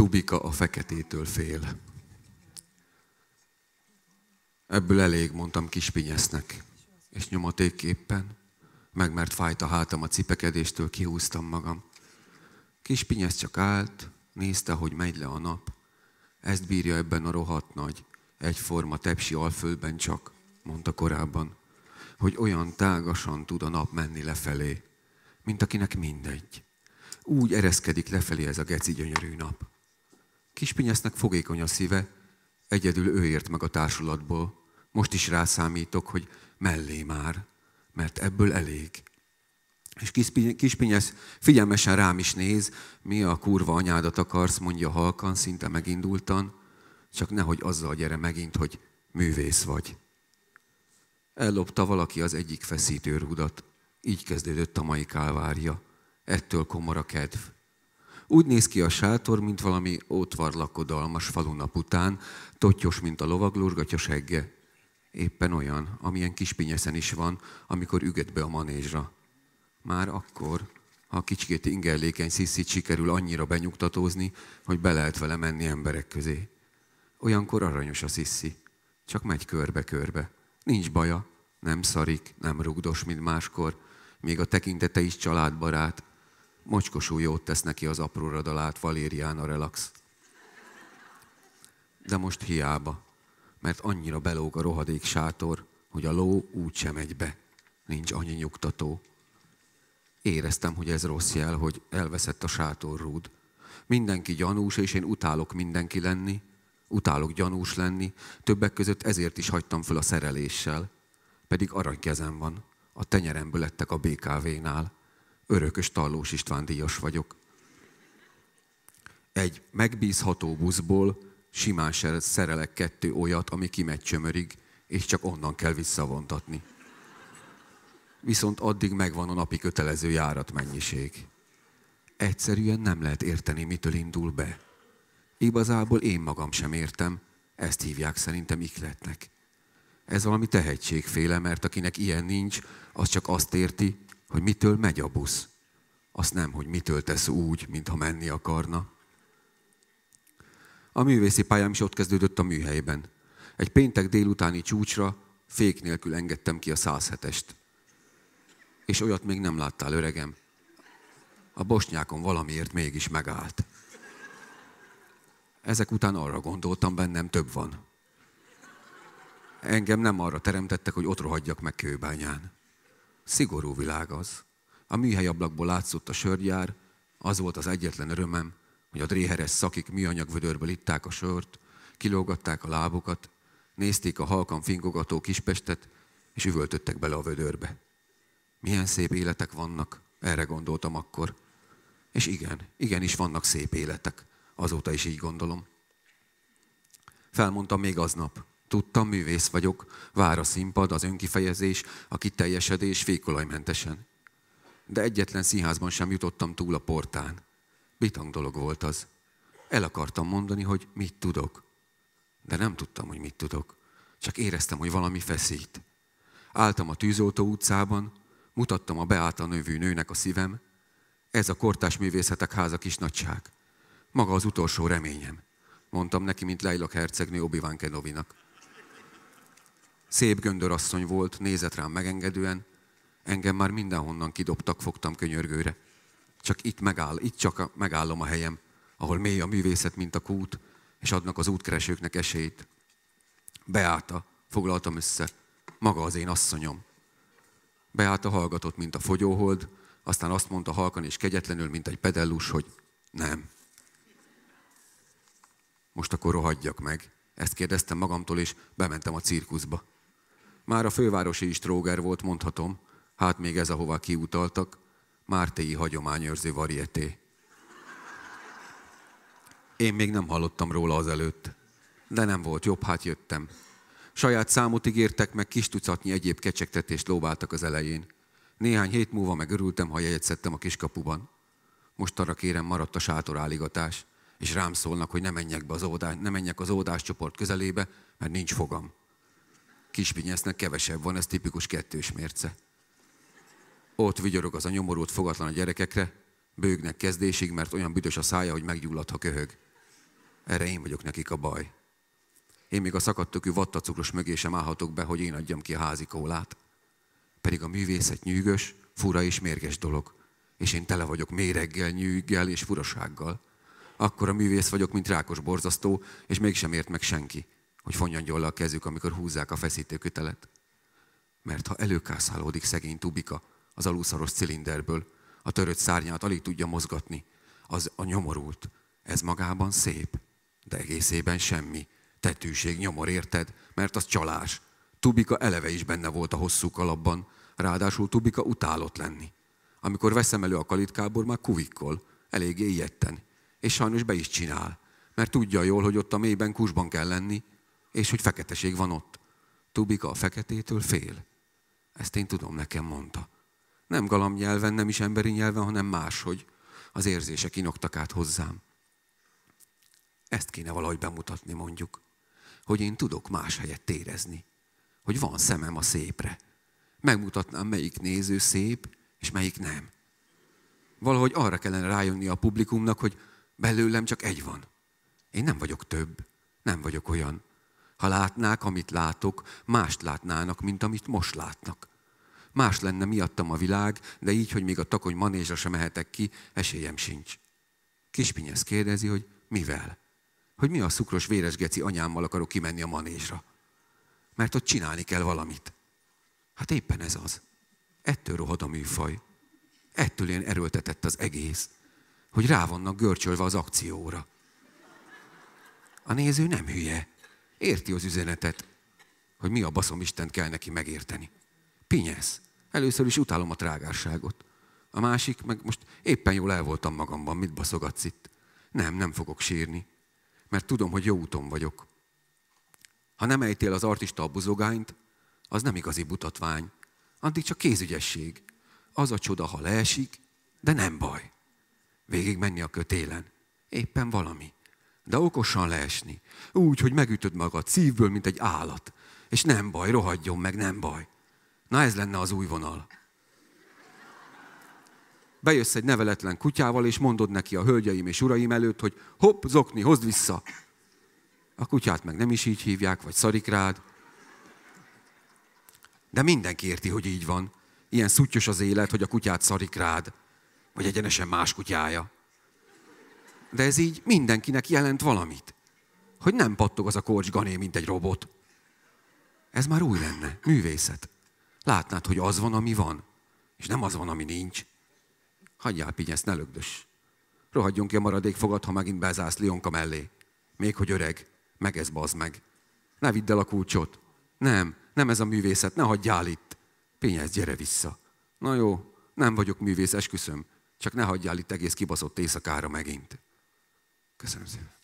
Tubika a feketétől fél. Ebből elég, mondtam kispinyesznek. És nyomatékképpen, meg mert fájt a hátam a cipekedéstől, kihúztam magam. Kispinyesz csak állt, nézte, hogy megy le a nap. Ezt bírja ebben a rohadt nagy, egyforma tepsi alföldben csak, mondta korábban, hogy olyan tágasan tud a nap menni lefelé, mint akinek mindegy. Úgy ereszkedik lefelé ez a geci gyönyörű nap. Kispinyesznek fogékony a szíve, egyedül ő ért meg a társulatból. Most is rászámítok, hogy mellé már, mert ebből elég. És Kispinyesz figyelmesen rám is néz, mi a kurva anyádat akarsz, mondja halkan, szinte megindultan, csak nehogy azzal gyere megint, hogy művész vagy. Ellopta valaki az egyik feszítőrhudat. Így kezdődött a mai kálvárja. Ettől komora kedv. Úgy néz ki a sátor, mint valami lakodalmas falunap után, totyos, mint a lovaglósgatya segge. Éppen olyan, amilyen kispinyeszen is van, amikor üget be a manézsra. Már akkor, ha a kicsikét ingerlékeny sziszit sikerül annyira benyugtatózni, hogy be lehet vele menni emberek közé. Olyankor aranyos a sziszi. Csak megy körbe-körbe. Nincs baja, nem szarik, nem rugdos, mint máskor. Még a tekintete is családbarát, Mocskosú jót tesz neki az apró radalát a relax. De most hiába, mert annyira belóg a rohadék sátor, hogy a ló úgy sem megy be. Nincs annyi nyugtató. Éreztem, hogy ez rossz jel, hogy elveszett a sátorrúd. Mindenki gyanús, és én utálok mindenki lenni, utálok gyanús lenni, többek között ezért is hagytam föl a szereléssel. Pedig aranykezem van, a tenyeremből lettek a BKV-nál örökös Tallós István díjas vagyok. Egy megbízható buszból simán szerelek kettő olyat, ami kimegy csömörig, és csak onnan kell visszavontatni. Viszont addig megvan a napi kötelező járat mennyiség. Egyszerűen nem lehet érteni, mitől indul be. Igazából én magam sem értem, ezt hívják szerintem ikletnek. Ez valami tehetségféle, mert akinek ilyen nincs, az csak azt érti, hogy mitől megy a busz azt nem, hogy mitől tesz úgy, mintha menni akarna. A művészi pályám is ott kezdődött a műhelyben. Egy péntek délutáni csúcsra fék nélkül engedtem ki a 107-est. És olyat még nem láttál, öregem. A bosnyákon valamiért mégis megállt. Ezek után arra gondoltam, bennem több van. Engem nem arra teremtettek, hogy ott rohadjak meg kőbányán. Szigorú világ az. A ablakból látszott a sörgyár, az volt az egyetlen örömem, hogy a dréheres szakik műanyagvödörből itták a sört, kilógatták a lábukat, nézték a halkan fingogató kispestet, és üvöltöttek bele a vödörbe. Milyen szép életek vannak, erre gondoltam akkor. És igen, igenis vannak szép életek. Azóta is így gondolom. Felmondtam még aznap. Tudtam, művész vagyok, vár a színpad, az önkifejezés, a kiteljesedés fékolajmentesen de egyetlen színházban sem jutottam túl a portán. Bitang dolog volt az. El akartam mondani, hogy mit tudok. De nem tudtam, hogy mit tudok. Csak éreztem, hogy valami feszít. Áltam a tűzoltó utcában, mutattam a Beáta növű nőnek a szívem. Ez a kortás művészetek háza kis nagyság. Maga az utolsó reményem. Mondtam neki, mint Leilak hercegnő Obi-Wan Kenovinak. Szép göndörasszony volt, nézett rám megengedően, Engem már mindenhonnan kidobtak, fogtam könyörgőre. Csak itt megáll, itt csak megállom a helyem, ahol mély a művészet, mint a kút, és adnak az útkeresőknek esélyt. Beáta, foglaltam össze, maga az én asszonyom. Beáta hallgatott, mint a fogyóhold, aztán azt mondta halkan és kegyetlenül, mint egy pedellus, hogy nem. Most akkor rohadjak meg. Ezt kérdeztem magamtól, és bementem a cirkuszba. Már a fővárosi is tróger volt, mondhatom, Hát még ez, ahová kiutaltak, Mártéi hagyományőrző varieté. Én még nem hallottam róla azelőtt. De nem volt jobb, hát jöttem. Saját számot ígértek, meg kis tucatnyi egyéb kecsegtetést lóbáltak az elején. Néhány hét múlva meg örültem, ha jegyet szedtem a kiskapuban. Most arra kérem, maradt a sátoráligatás, és rám szólnak, hogy ne menjek, be az ódás, ne menjek az csoport közelébe, mert nincs fogam. Kispinyesznek kevesebb van, ez tipikus kettős mérce. Ott vigyorog az a nyomorult fogatlan a gyerekekre, bőgnek kezdésig, mert olyan büdös a szája, hogy meggyulladt, ha köhög. Erre én vagyok nekik a baj. Én még a szakadtökű vattacukros mögé sem állhatok be, hogy én adjam ki a házi kólát. Pedig a művészet nyűgös, fura és mérges dolog. És én tele vagyok méreggel, nyűggel és furasággal. Akkor a művész vagyok, mint rákos borzasztó, és mégsem ért meg senki, hogy fonjan le a kezük, amikor húzzák a feszítőkötelet. Mert ha előkászálódik szegény tubika, az alúszaros cilinderből. A törött szárnyát alig tudja mozgatni. Az a nyomorult. Ez magában szép, de egészében semmi. Tetűség nyomor, érted? Mert az csalás. Tubika eleve is benne volt a hosszú kalapban, ráadásul Tubika utálott lenni. Amikor veszem elő a kalitkából, már kuvikkol, eléggé ilyetten. És sajnos be is csinál, mert tudja jól, hogy ott a mélyben kusban kell lenni, és hogy feketeség van ott. Tubika a feketétől fél. Ezt én tudom, nekem mondta. Nem galamnyelven, nem is emberi nyelven, hanem máshogy az érzések inoktak át hozzám. Ezt kéne valahogy bemutatni mondjuk, hogy én tudok más helyet érezni, hogy van szemem a szépre. Megmutatnám, melyik néző szép, és melyik nem. Valahogy arra kellene rájönni a publikumnak, hogy belőlem csak egy van. Én nem vagyok több, nem vagyok olyan. Ha látnák, amit látok, mást látnának, mint amit most látnak. Más lenne miattam a világ, de így, hogy még a takony manézsa sem mehetek ki, esélyem sincs. Kispinyesz kérdezi, hogy mivel? Hogy mi a szukros véres geci anyámmal akarok kimenni a manézsra? Mert ott csinálni kell valamit. Hát éppen ez az. Ettől rohad a műfaj. Ettől ilyen erőltetett az egész, hogy rá vannak görcsölve az akcióra. A néző nem hülye. Érti az üzenetet, hogy mi a baszom istent kell neki megérteni. Pinyesz. Először is utálom a trágárságot. A másik meg most éppen jól el voltam magamban, mit baszogatsz itt? Nem, nem fogok sírni, mert tudom, hogy jó úton vagyok. Ha nem ejtél az artista a buzogányt, az nem igazi butatvány, addig csak kézügyesség. Az a csoda, ha leesik, de nem baj. Végig menni a kötélen. Éppen valami. De okosan leesni. Úgy, hogy megütöd magad szívből, mint egy állat. És nem baj, rohadjon meg, nem baj. Na ez lenne az új vonal. Bejössz egy neveletlen kutyával, és mondod neki a hölgyeim és uraim előtt, hogy hopp, zokni, hozd vissza. A kutyát meg nem is így hívják, vagy szarik rád. De mindenki érti, hogy így van. Ilyen szutyos az élet, hogy a kutyát szarik rád, vagy egyenesen más kutyája. De ez így mindenkinek jelent valamit. Hogy nem pattog az a korcs gané, mint egy robot. Ez már új lenne, művészet látnád, hogy az van, ami van, és nem az van, ami nincs. Hagyjál pinyeszt, ne lögdös. Rohadjon ki a maradék fogad, ha megint bezász Lionka mellé. Még hogy öreg, meg ez bazd meg. Ne vidd el a kulcsot. Nem, nem ez a művészet, ne hagyjál itt. Pinyesz, gyere vissza. Na jó, nem vagyok művész, esküszöm. Csak ne hagyjál itt egész kibaszott éjszakára megint. Köszönöm szépen.